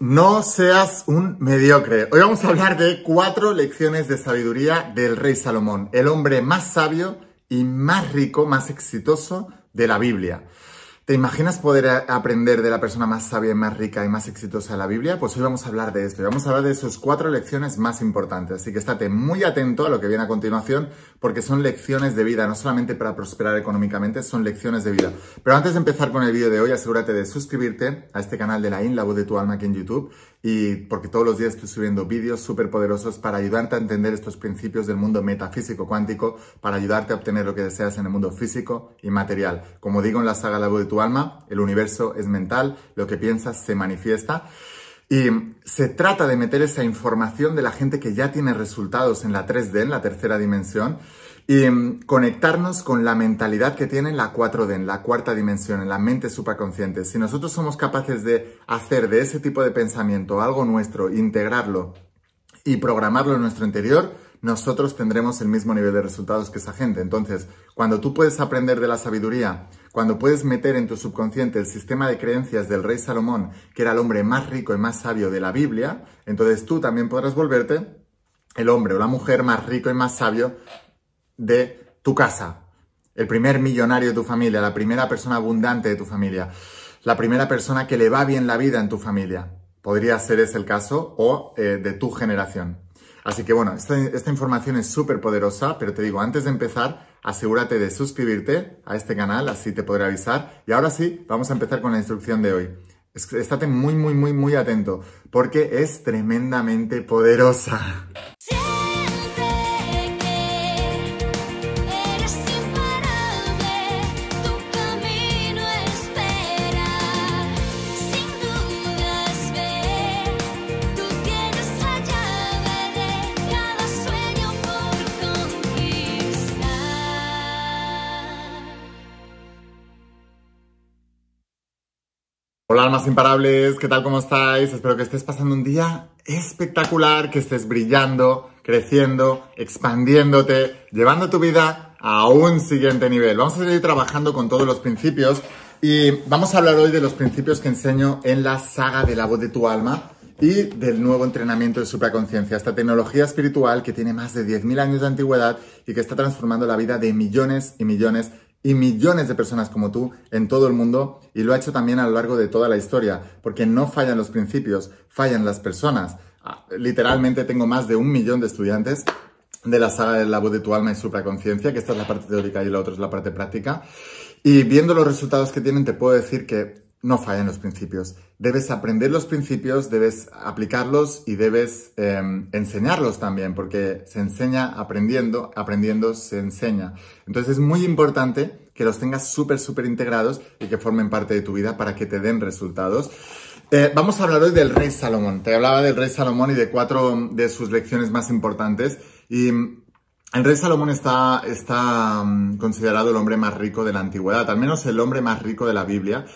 No seas un mediocre. Hoy vamos a hablar de cuatro lecciones de sabiduría del rey Salomón, el hombre más sabio y más rico, más exitoso de la Biblia. ¿Te imaginas poder aprender de la persona más sabia más rica y más exitosa de la Biblia? Pues hoy vamos a hablar de esto y vamos a hablar de sus cuatro lecciones más importantes. Así que estate muy atento a lo que viene a continuación porque son lecciones de vida, no solamente para prosperar económicamente, son lecciones de vida. Pero antes de empezar con el vídeo de hoy, asegúrate de suscribirte a este canal de la IN, la voz de tu alma aquí en YouTube y porque todos los días estoy subiendo vídeos súper poderosos para ayudarte a entender estos principios del mundo metafísico cuántico, para ayudarte a obtener lo que deseas en el mundo físico y material. Como digo en la saga La voz de tu alma, el universo es mental, lo que piensas se manifiesta. Y se trata de meter esa información de la gente que ya tiene resultados en la 3D, en la tercera dimensión, y mm, conectarnos con la mentalidad que tiene la 4D, en la cuarta dimensión, en la mente supraconsciente. Si nosotros somos capaces de hacer de ese tipo de pensamiento algo nuestro, integrarlo y programarlo en nuestro interior, nosotros tendremos el mismo nivel de resultados que esa gente. Entonces, cuando tú puedes aprender de la sabiduría, cuando puedes meter en tu subconsciente el sistema de creencias del rey Salomón, que era el hombre más rico y más sabio de la Biblia, entonces tú también podrás volverte el hombre o la mujer más rico y más sabio de tu casa, el primer millonario de tu familia, la primera persona abundante de tu familia, la primera persona que le va bien la vida en tu familia. Podría ser ese el caso o eh, de tu generación. Así que bueno, esta, esta información es súper poderosa, pero te digo, antes de empezar, asegúrate de suscribirte a este canal, así te podré avisar. Y ahora sí, vamos a empezar con la instrucción de hoy. Estate muy, muy, muy, muy atento, porque es tremendamente poderosa. Hola almas imparables, ¿qué tal? ¿Cómo estáis? Espero que estés pasando un día espectacular, que estés brillando, creciendo, expandiéndote, llevando tu vida a un siguiente nivel. Vamos a seguir trabajando con todos los principios y vamos a hablar hoy de los principios que enseño en la saga de la voz de tu alma y del nuevo entrenamiento de supraconciencia, esta tecnología espiritual que tiene más de 10.000 años de antigüedad y que está transformando la vida de millones y millones de y millones de personas como tú en todo el mundo y lo ha hecho también a lo largo de toda la historia, porque no fallan los principios, fallan las personas. Ah, literalmente tengo más de un millón de estudiantes de la sala del voz de tu alma y supraconciencia, que esta es la parte teórica y la otra es la parte práctica. Y viendo los resultados que tienen, te puedo decir que no fallan los principios. Debes aprender los principios, debes aplicarlos y debes em, enseñarlos también, porque se enseña aprendiendo, aprendiendo se enseña. Entonces es muy importante que los tengas súper, súper integrados y que formen parte de tu vida para que te den resultados. Eh, vamos a hablar hoy del rey Salomón. Te hablaba del rey Salomón y de cuatro de sus lecciones más importantes. Y mm, el rey Salomón está, está mm, considerado el hombre más rico de la antigüedad, al menos el hombre más rico de la Biblia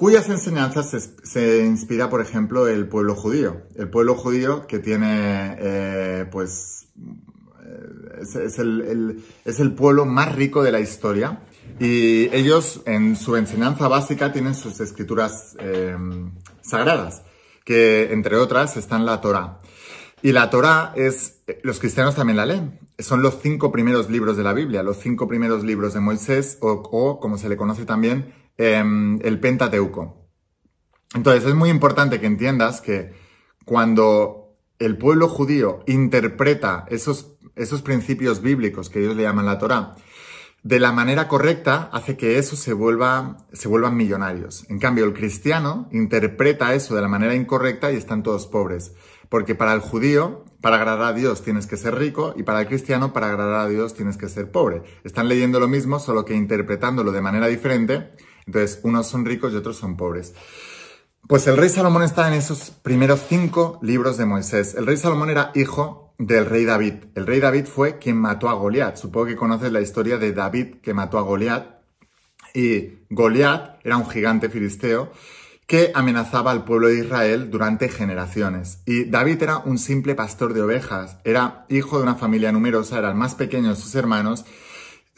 cuyas enseñanzas se, inspira, por ejemplo, el pueblo judío. El pueblo judío que tiene, eh, pues, eh, es, el, es, el, pueblo más rico de la historia. Y ellos, en su enseñanza básica, tienen sus escrituras em, sagradas, que, entre otras, están la Torá. Y la Torá es, eh, los cristianos también la leen, son los cinco primeros libros de la Biblia, los cinco primeros libros de Moisés, o, o como se le conoce también, Em, el Pentateuco. Entonces es muy importante que entiendas que cuando el pueblo judío interpreta esos, esos principios bíblicos que ellos le llaman la Torah, de la manera correcta hace que eso se, vuelva, se vuelvan millonarios. En cambio, el cristiano interpreta eso de la manera incorrecta y están todos pobres. Porque para el judío, para agradar a Dios tienes que ser rico y para el cristiano, para agradar a Dios tienes que ser pobre. Están leyendo lo mismo, solo que interpretándolo de manera diferente entonces, unos son ricos y otros son pobres. Pues el rey Salomón está en esos primeros cinco libros de Moisés. El rey Salomón era hijo del rey David. El rey David fue quien mató a Goliat. Supongo que conoces la historia de David que mató a Goliat. Y Goliat era un gigante filisteo que amenazaba al pueblo de Israel durante generaciones. Y David era un simple pastor de ovejas, era hijo de una familia numerosa, era el más pequeño de sus hermanos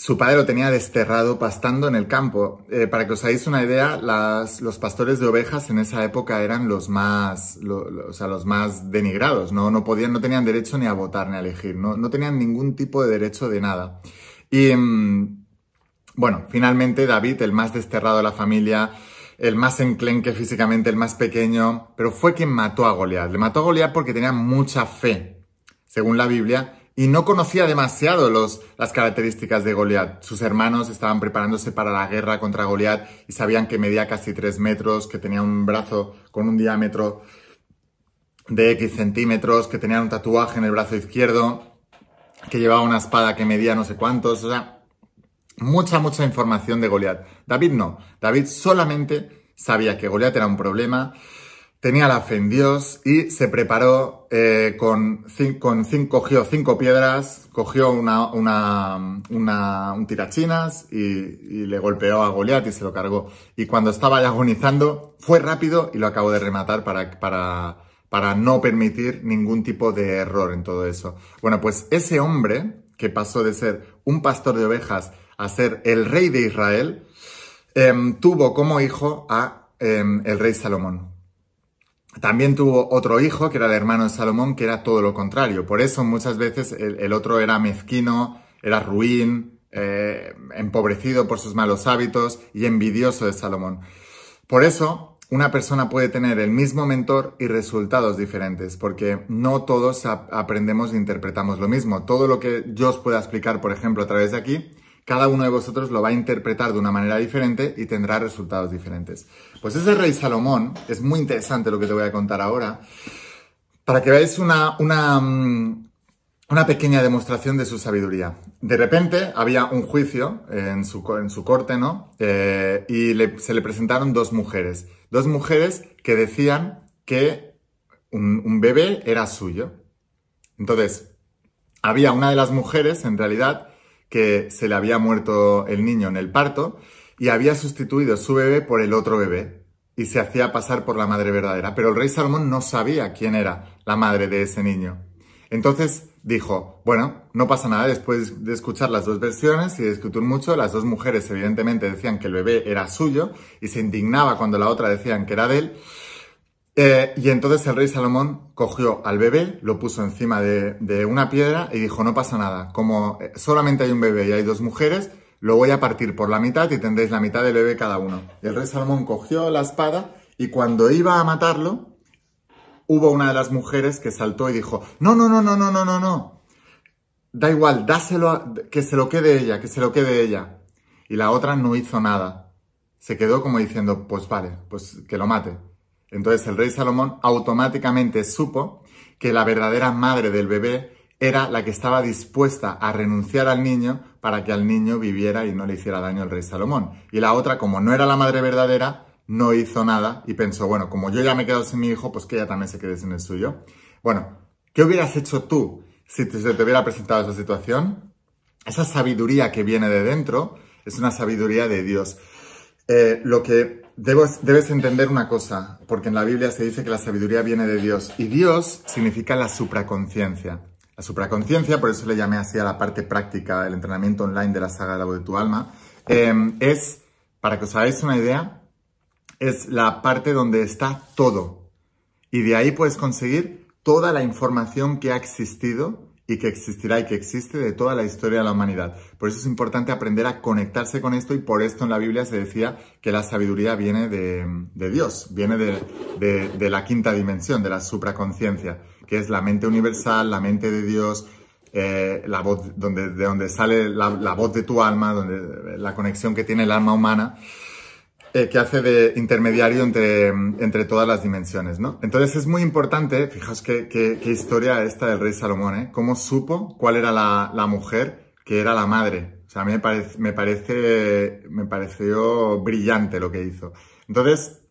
su padre lo tenía desterrado pastando en el campo. Eh, para que os hagáis una idea, los pastores de ovejas en esa época eran los más, los más denigrados, ¿no? No, podían, no tenían derecho ni a votar ni a elegir, ¿no? no tenían ningún tipo de derecho de nada. Y mm, bueno, finalmente David, el más desterrado de la familia, el más enclenque físicamente, el más pequeño, pero fue quien mató a Goliat. Le mató a Goliat porque tenía mucha fe, según la Biblia, y no conocía demasiado los, las características de Goliat. Sus hermanos estaban preparándose para la guerra contra Goliat y sabían que medía casi 3 metros, que tenía un brazo con un diámetro de X centímetros, que tenía un tatuaje en el brazo izquierdo, que llevaba una espada que medía no sé cuántos, o sea, mucha, mucha información de Goliat. David no, David solamente sabía que Goliat era un problema tenía la fe en Dios y se preparó eh, con, con cinco, cogió cinco piedras, cogió una, una, una un tirachinas y, y, le golpeó a Goliat y se lo cargó. Y cuando estaba agonizando, fue rápido y lo acabó de rematar para, para, para no permitir ningún tipo de error en todo eso. Bueno, pues ese hombre que pasó de ser un pastor de ovejas a ser el rey de Israel, em, tuvo como hijo a em, el rey Salomón. También tuvo otro hijo, que era el hermano de Salomón, que era todo lo contrario. Por eso muchas veces el, otro era mezquino, era ruin, eh, empobrecido por sus malos hábitos y envidioso de Salomón. Por eso una persona puede tener el mismo mentor y resultados diferentes, porque no todos aprendemos e interpretamos lo mismo. Todo lo que yo os pueda explicar, por ejemplo, a través de aquí, cada uno de vosotros lo va a interpretar de una manera diferente y tendrá resultados diferentes. Pues ese rey Salomón, es muy interesante lo que te voy a contar ahora, para que veáis una, una, mm, una pequeña demostración de su sabiduría. De repente había un juicio en su, en su corte, ¿no? Eh, y se le presentaron dos mujeres. Dos mujeres que decían que un, un bebé era suyo. Entonces, había una de las mujeres, en realidad, que se le había muerto el niño en el parto y había sustituido su bebé por el otro bebé y se hacía pasar por la madre verdadera. Pero el rey Salomón no sabía quién era la madre de ese niño. Entonces dijo, bueno, no pasa nada, después de escuchar las dos versiones y de discutir mucho, las dos mujeres evidentemente decían que el bebé era suyo y se indignaba cuando la otra decían que era de él. Eh, y entonces el rey Salomón cogió al bebé, lo puso encima de, una piedra y dijo, no pasa nada, como eh, solamente hay un bebé y hay dos mujeres, lo voy a partir por la mitad y tendréis la mitad del bebé cada uno. el rey Salomón cogió la espada y cuando iba a matarlo, hubo una de las mujeres que saltó y dijo, no, no, no, no, no, no, no, no. Da igual, dáselo, que se lo quede ella, que se lo quede ella. Y la otra no hizo nada. Se quedó como diciendo, pues vale, pues que lo mate. Entonces el rey Salomón automáticamente supo que la verdadera madre del bebé era la que estaba dispuesta a renunciar al niño para que al niño viviera y no le hiciera daño al rey Salomón. Y la otra, como no era la madre verdadera, no hizo nada y pensó, bueno, como yo ya me he quedado sin mi hijo, pues que ella también se quede sin el suyo. Bueno, ¿qué hubieras hecho tú si se te hubiera presentado esa situación? Esa sabiduría que viene de dentro es una sabiduría de Dios. Eh, lo que Debes, entender una cosa, porque en la Biblia se dice que la sabiduría viene de Dios y Dios significa la supraconciencia. La supraconciencia, por eso le llamé así a la parte práctica el entrenamiento online de la saga de la voz de tu alma, em, es, para que os hagáis una idea, es la parte donde está todo. Y de ahí puedes conseguir toda la información que ha existido y que existirá y que existe de toda la historia de la humanidad. Por eso es importante aprender a conectarse con esto y por esto en la Biblia se decía que la sabiduría viene de, Dios, viene de, la quinta dimensión, de la supraconciencia, que es la mente universal, la mente de Dios, eh, la voz donde, de donde sale la, voz de tu alma, donde, la conexión que tiene el alma humana. Eh, que hace de intermediario entre, todas las dimensiones, ¿no? Entonces es muy importante, fijaos qué, historia esta del rey Salomón, ¿eh? Cómo supo cuál era la, mujer que era la madre. O sea, a mí me, me, parece, me pareció brillante lo que hizo. Entonces,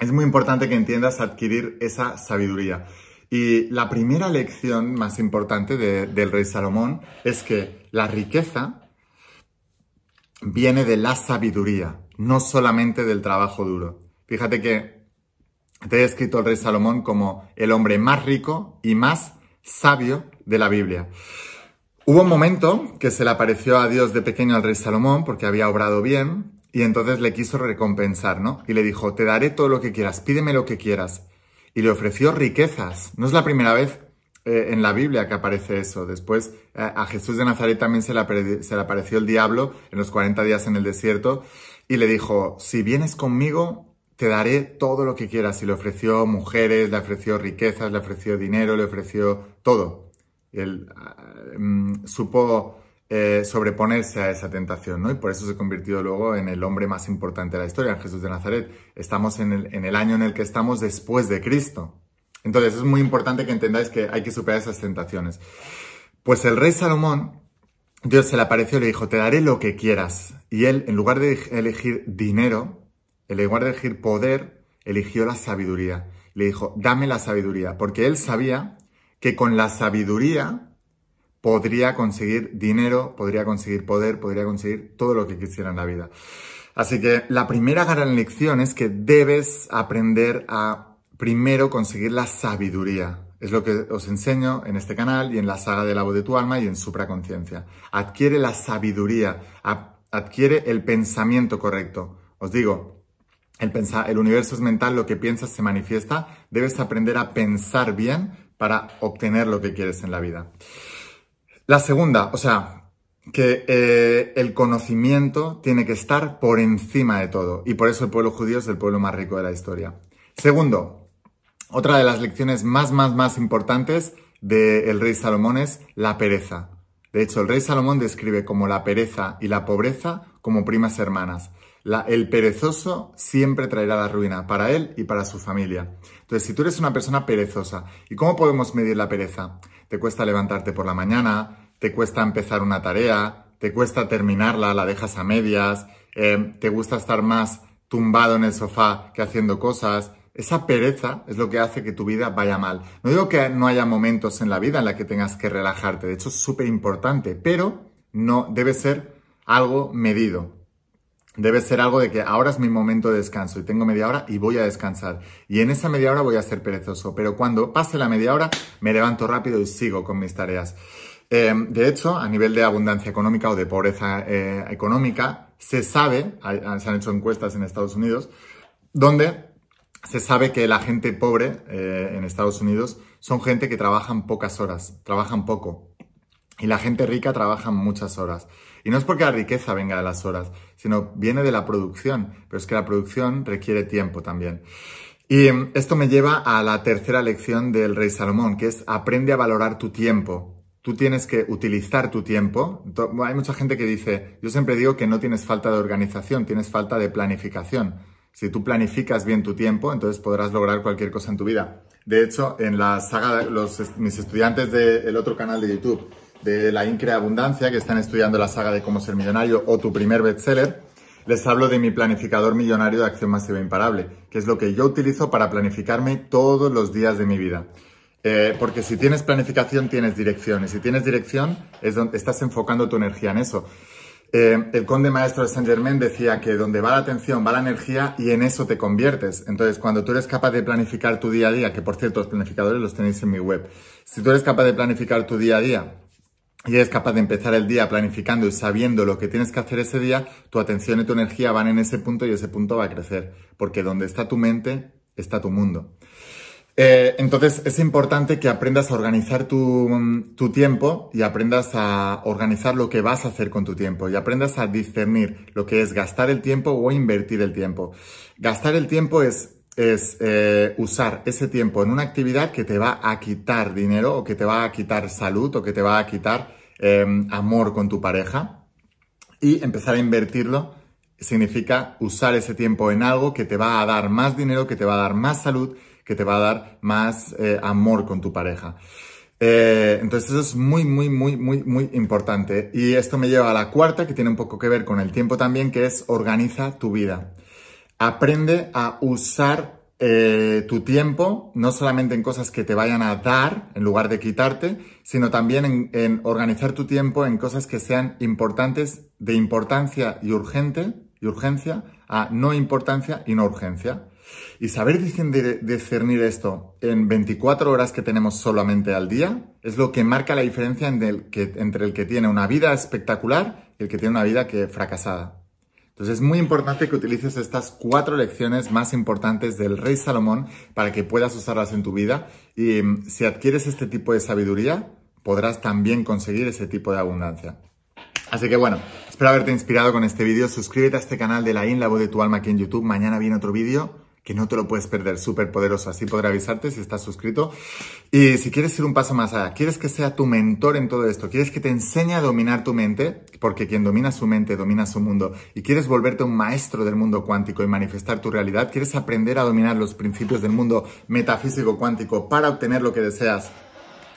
es muy importante que entiendas adquirir esa sabiduría. Y la primera lección más importante del rey Salomón es que la riqueza viene de la sabiduría no solamente del trabajo duro. Fíjate que te he escrito al rey Salomón como el hombre más rico y más sabio de la Biblia. Hubo un momento que se le apareció a Dios de pequeño al rey Salomón porque había obrado bien y entonces le quiso recompensar, ¿no? Y le dijo, te daré todo lo que quieras, pídeme lo que quieras. Y le ofreció riquezas. No es la primera vez eh, en la Biblia que aparece eso. Después eh, a Jesús de Nazaret también se le, se le apareció el diablo en los 40 días en el desierto y le dijo, si vienes conmigo, te daré todo lo que quieras. Y le ofreció mujeres, le ofreció riquezas, le ofreció dinero, le ofreció todo. Él ah, mm, supo eh, sobreponerse a esa tentación, ¿no? Y por eso se convirtió luego en el hombre más importante de la historia, en Jesús de Nazaret. Estamos en el año en el que estamos después de Cristo. Entonces es muy importante que entendáis que hay que superar esas tentaciones. Pues el rey Salomón Dios se le apareció y le dijo, te daré lo que quieras. Y él, en lugar de elegir dinero, en lugar de elegir poder, eligió la sabiduría. Le dijo, dame la sabiduría, porque él sabía que con la sabiduría podría conseguir dinero, podría conseguir poder, podría conseguir todo lo que quisiera en la vida. Así que la primera gran lección es que debes aprender a primero conseguir la sabiduría. Es lo que os enseño en este canal y en la saga de la voz de tu alma y en supraconciencia. Adquiere la sabiduría, adquiere el pensamiento correcto. Os digo, el, universo es mental, lo que piensas se manifiesta. Debes aprender a pensar bien para obtener lo que quieres en la vida. La segunda, o sea, que eh, el conocimiento tiene que estar por encima de todo. Y por eso el pueblo judío es el pueblo más rico de la historia. Segundo, otra de las lecciones más, más, más importantes del rey Salomón es la pereza. De hecho, el rey Salomón describe como la pereza y la pobreza como primas hermanas. el perezoso siempre traerá la ruina para él y para su familia. Entonces, si tú eres una persona perezosa, ¿y cómo podemos medir la pereza? ¿Te cuesta levantarte por la mañana? ¿Te cuesta empezar una tarea? ¿Te cuesta terminarla? ¿La dejas a medias? Eh, ¿Te gusta estar más tumbado en el sofá que haciendo cosas? Esa pereza es lo que hace que tu vida vaya mal. No digo que no haya momentos en la vida en la que tengas que relajarte, de hecho es súper importante, pero no debe ser algo medido. Debe ser algo de que ahora es mi momento de descanso y tengo media hora y voy a descansar. Y en esa media hora voy a ser perezoso, pero cuando pase la media hora me levanto rápido y sigo con mis tareas. Eh, de hecho, a nivel de abundancia económica o de pobreza eh, económica, se sabe, se han hecho encuestas en Estados Unidos, donde se sabe que la gente pobre eh, en Estados Unidos son gente que trabajan pocas horas, trabajan poco. Y la gente rica trabaja muchas horas. Y no es porque la riqueza venga de las horas, sino viene de la producción. Pero es que la producción requiere tiempo también. Y mm, esto me lleva a la tercera lección del rey Salomón, que es aprende a valorar tu tiempo. Tú tienes que utilizar tu tiempo. Hay mucha gente que dice, yo siempre digo que no tienes falta de organización, tienes falta de planificación. Si tú planificas bien tu tiempo, entonces podrás lograr cualquier cosa en tu vida. De hecho, en la saga, los, mis estudiantes del otro canal de YouTube, de La Incre Abundancia, que están estudiando la saga de Cómo ser millonario o tu primer bestseller, les hablo de mi planificador millonario de acción masiva e imparable, que es lo que yo utilizo para planificarme todos los días de mi vida. Eh, porque si tienes planificación, tienes dirección. Y si tienes dirección, es donde estás enfocando tu energía en eso. Eh, el conde maestro de Saint Germain decía que donde va la atención va la energía y en eso te conviertes. Entonces, cuando tú eres capaz de planificar tu día a día, que por cierto, los planificadores los tenéis en mi web, si tú eres capaz de planificar tu día a día y eres capaz de empezar el día planificando y sabiendo lo que tienes que hacer ese día, tu atención y tu energía van en ese punto y ese punto va a crecer, porque donde está tu mente, está tu mundo. Eh, entonces es importante que aprendas a organizar mm, tu, tiempo y aprendas a organizar lo que vas a hacer con tu tiempo y aprendas a discernir lo que es gastar el tiempo o invertir el tiempo. Gastar el tiempo es, eh, usar ese tiempo en una actividad que te va a quitar dinero o que te va a quitar salud o que te va a quitar em, amor con tu pareja y empezar a invertirlo significa usar ese tiempo en algo que te va a dar más dinero, que te va a dar más salud que te va a dar más eh, amor con tu pareja. Eh, entonces eso es muy, muy, muy, muy, muy importante. Y esto me lleva a la cuarta, que tiene un poco que ver con el tiempo también, que es organiza tu vida. Aprende a usar eh, tu tiempo, no solamente en cosas que te vayan a dar, en lugar de quitarte, sino también en, en organizar tu tiempo en cosas que sean importantes, de importancia y urgente, y urgencia, a no importancia y no urgencia. Y saber discernir esto en 24 horas que tenemos solamente al día es lo que marca la diferencia entre el que, tiene una vida espectacular y el que tiene una vida que fracasada. Entonces es muy importante que utilices estas cuatro lecciones más importantes del rey Salomón para que puedas usarlas en tu vida y mm, si adquieres este tipo de sabiduría podrás también conseguir ese tipo de abundancia. Así que bueno, espero haberte inspirado con este vídeo. Suscríbete a este canal de la IN, la voz de tu alma aquí en YouTube. Mañana viene otro vídeo que no te lo puedes perder, súper poderoso. Así podré avisarte si estás suscrito. Y si quieres ir un paso más allá, quieres que sea tu mentor en todo esto, quieres que te enseñe a dominar tu mente, porque quien domina su mente domina su mundo, y quieres volverte un maestro del mundo cuántico y manifestar tu realidad, quieres aprender a dominar los principios del mundo metafísico cuántico para obtener lo que deseas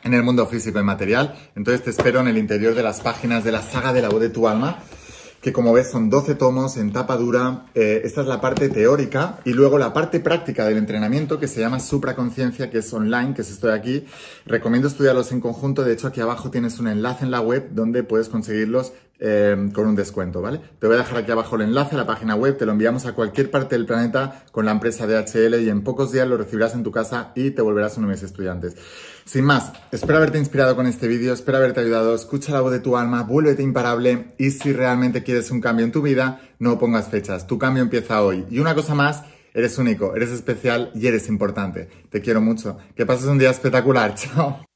en el mundo físico y material, entonces te espero en el interior de las páginas de la saga de la voz de tu alma que como ves son 12 tomos en tapa dura. Eh, esta es la parte teórica y luego la parte práctica del entrenamiento que se llama Supraconciencia, que es online, que es esto de aquí. Recomiendo estudiarlos en conjunto. De hecho, aquí abajo tienes un enlace en la web donde puedes conseguirlos eh, con un descuento, ¿vale? Te voy a dejar aquí abajo el enlace a la página web, te lo enviamos a cualquier parte del planeta con la empresa DHL y en pocos días lo recibirás en tu casa y te volverás uno de mis estudiantes. Sin más, espero haberte inspirado con este vídeo, espero haberte ayudado, escucha la voz de tu alma, vuélvete imparable y si realmente quieres un cambio en tu vida, no pongas fechas, tu cambio empieza hoy. Y una cosa más, eres único, eres especial y eres importante. Te quiero mucho. Que pases un día espectacular. Chao.